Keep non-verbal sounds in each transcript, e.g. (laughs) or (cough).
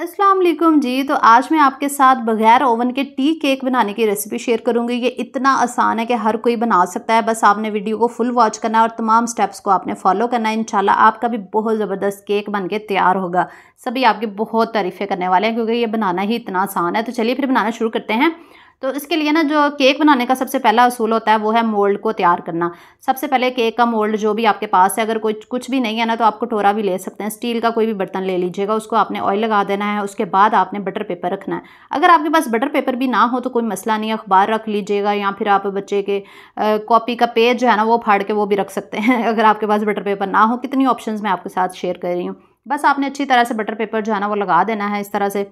अस्सलाम वालेकुम जी तो आज मैं आपके साथ बगैर ओवन के टी केक बनाने की रेसिपी शेयर करूंगी ये इतना आसान है कि हर कोई बना सकता है बस आपने वीडियो को फुल वॉच करना है और तमाम स्टेप्स को आपने फॉलो करना है इंशाल्लाह आपका भी बहुत ज़बरदस्त केक बन के तैयार होगा सभी आपकी बहुत तारीफ़ें करने वाले हैं क्योंकि ये बनाना ही इतना आसान है तो चलिए फिर बनाना शुरू करते हैं तो इसके लिए ना जो केक बनाने का सबसे पहला असूल होता है वो है मोल्ड को तैयार करना सबसे पहले केक का मोल्ड जो भी आपके पास है अगर कोई कुछ भी नहीं है ना तो आप कटोरा भी ले सकते हैं स्टील का कोई भी बर्तन ले लीजिएगा उसको आपने ऑयल लगा देना है उसके बाद आपने बटर पेपर रखना है अगर आपके पास बटर पेपर भी ना हो तो कोई मसला नहीं अखबार रख लीजिएगा या फिर आप बच्चे के कॉपी का पेज जो है ना वो फाड़ के वो भी रख सकते हैं (laughs) अगर आपके पास बटर पेपर ना हो कितनी ऑप्शन मैं आपके साथ शेयर कर रही हूँ बस आपने अच्छी तरह से बटर पेपर जो है ना वो लगा देना है इस तरह से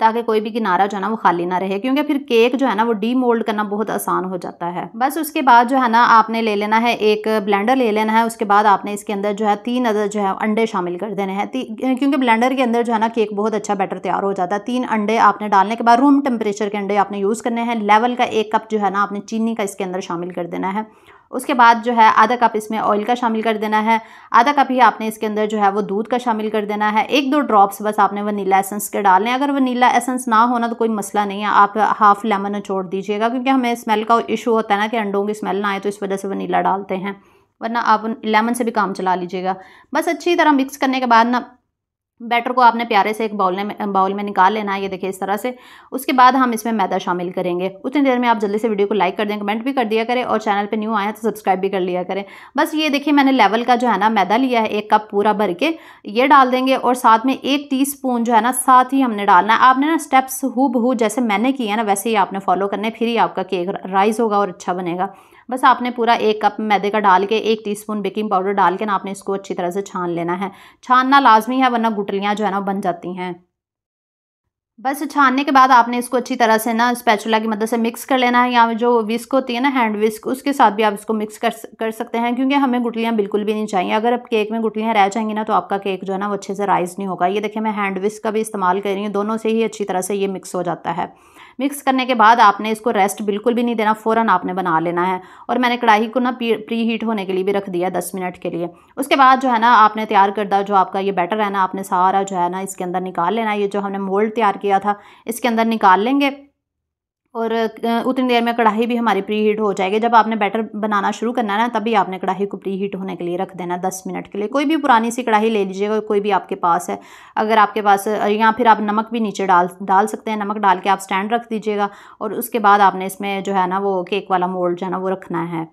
ताकि कोई भी किनारा जो है ना वो खाली ना रहे क्योंकि फिर केक जो है ना वो डी मोल्ड करना बहुत आसान हो जाता है बस उसके बाद जो है ना आपने ले लेना है एक ब्लेंडर ले लेना है उसके बाद आपने इसके अंदर जो है तीन अदर जो है अंडे शामिल कर देने हैं क्योंकि ब्लेंडर के अंदर जो है ना केक बहुत अच्छा बैटर तैयार हो जाता है तीन अंडे आपने डालने के बाद रूम टेम्परेचर के अंडे आपने यूज़ करने हैं लेवल का एक कप जो है ना आपने चीनी का इसके अंदर शामिल कर देना है उसके बाद जो है आधा कप इसमें ऑयल का शामिल कर देना है आधा कप ही आपने इसके अंदर जो है वो दूध का शामिल कर देना है एक दो ड्रॉप्स बस आपने वनीला एसेंस के डालने अगर वनीला एसेंस ना होना तो कोई मसला नहीं है आप हाफ लेमन छोड़ दीजिएगा क्योंकि हमें स्मेल का इशू होता है ना कि अंडों की स्मेल ना आए तो इस वजह से वनीला डालते हैं वरना आप लेमन से भी काम चला लीजिएगा बस अच्छी तरह मिक्स करने के बाद ना बैटर को आपने प्यारे से एक बाउल में बाउल में निकाल लेना है ये देखिए इस तरह से उसके बाद हम इसमें मैदा शामिल करेंगे उतनी देर में आप जल्दी से वीडियो को लाइक कर दें कमेंट भी कर दिया करें और चैनल पे न्यू आए तो सब्सक्राइब भी कर लिया करें बस ये देखिए मैंने लेवल का जो है ना मैदा लिया है एक कप पूरा भर के ये डाल देंगे और साथ में एक टी जो है ना साथ ही हमने डालना है आपने ना स्टेप्स हु जैसे मैंने किए है ना वैसे ही आपने फॉलो करने फिर ही आपका केक राइज़ होगा और अच्छा बनेगा बस आपने पूरा एक कप मैदे का डाल के एक टीस्पून बेकिंग पाउडर डाल के ना आपने इसको अच्छी तरह से छान लेना है छानना लाजमी है वरना गुटलियाँ जो है ना बन जाती हैं बस छानने के बाद आपने इसको अच्छी तरह से ना स्पैचुला की मदद मतलब से मिक्स कर लेना है या जो विस्क होती है ना हैंड विस्क उसके साथ भी आप इसको मिक्स कर कर सकते हैं क्योंकि हमें गुटलियाँ बिल्कुल भी नहीं चाहिए अगर आप केक में गुटलियाँ रह जाएंगी ना तो आपका केक जो है ना वो अच्छे से राइज नहीं होगा ये देखिए मैं हैंड विस्क का भी इस्तेमाल कर रही हूँ दोनों से ही अच्छी तरह से ये मिक्स हो जाता है मिक्स करने के बाद आपने इसको रेस्ट बिल्कुल भी नहीं देना फ़ौर आपने बना लेना है और मैंने कढ़ाई को ना प्री हीट होने के लिए भी रख दिया दस मिनट के लिए उसके बाद जो है ना आपने तैयार करदा जो आपका ये बैटर है ना आपने सारा जो है ना इसके अंदर निकाल लेना ये जो हमने मोल्ड तैयार किया था इसके अंदर निकाल लेंगे और उतनी देर में कढ़ाई भी हमारी प्री हीट हो जाएगी जब आपने बैटर बनाना शुरू करना है ना तभी आपने कढ़ाई को प्री हीट होने के लिए रख देना दस मिनट के लिए कोई भी पुरानी सी कढ़ाई ले लीजिएगा कोई भी आपके पास है अगर आपके पास या फिर आप नमक भी नीचे डाल डाल सकते हैं नमक डाल के आप स्टैंड रख दीजिएगा और उसके बाद आपने इसमें जो है ना वो केक वाला मोल्ड जो है ना वो रखना है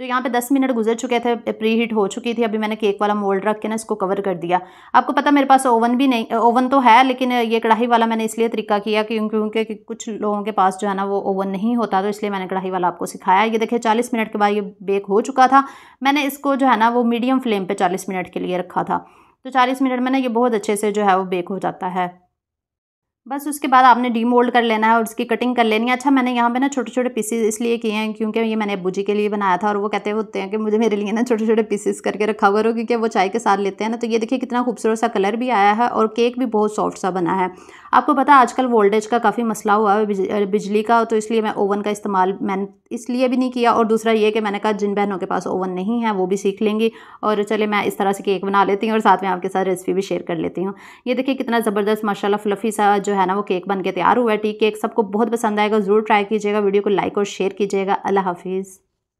तो यहाँ पे दस मिनट गुजर चुके थे प्री हीट हो चुकी थी अभी मैंने केक वाला मोल्ड रख के ना इसको कवर कर दिया आपको पता मेरे पास ओवन भी नहीं ओवन तो है लेकिन ये कढ़ाई वाला मैंने इसलिए तरीका किया कि क्योंकि कुछ लोगों के पास जो है ना वो ओवन नहीं होता तो इसलिए मैंने कढ़ाई वाला आपको सिखाया ये देखिए चालीस मिनट के बाद ये बेक हो चुका था मैंने इसको जो है ना वो मीडियम फ्लेम पर चालीस मिनट के लिए रखा था तो चालीस मिनट में ना ये बहुत अच्छे से जो है वो बेक हो जाता है बस उसके बाद आपने डीमोल्ड कर लेना है और उसकी कटिंग कर लेनी है अच्छा मैंने यहाँ पे ना छोटे छोटे पीसेस इसलिए किए हैं क्योंकि ये मैंने अबू के लिए बनाया था और वो कहते होते हैं कि मुझे मेरे लिए ना छोटे छोटे पीसेस करके रखा करो क्योंकि वो चाय के साथ लेते हैं ना तो ये देखिए कितना खूबसूरत सा कलर भी आया है और केक भी बहुत सॉफ्ट सा बना है आपको पता आजकल वोल्टेज का काफ़ी मसला हुआ है बिजली का तो इसलिए मैं ओवन का इस्तेमाल मैंने इसलिए भी नहीं किया और दूसरा ये कि मैंने कहा जिन बहनों के पास ओवन नहीं है वो भी सीख लेंगी और चले मैं इस तरह से केक बना लेती हूँ और साथ में आपके साथ रेसिपी भी शेयर कर लेती हूँ ये देखिए कितना ज़बरदस्त माशाला फ्लफ़ी सा जो है है ना वो केक बन के तैयार हुआ है टी केक सबको बहुत पसंद आएगा ज़रूर ट्राई कीजिएगा वीडियो को लाइक और शेयर कीजिएगा अल्लाह हाफिज़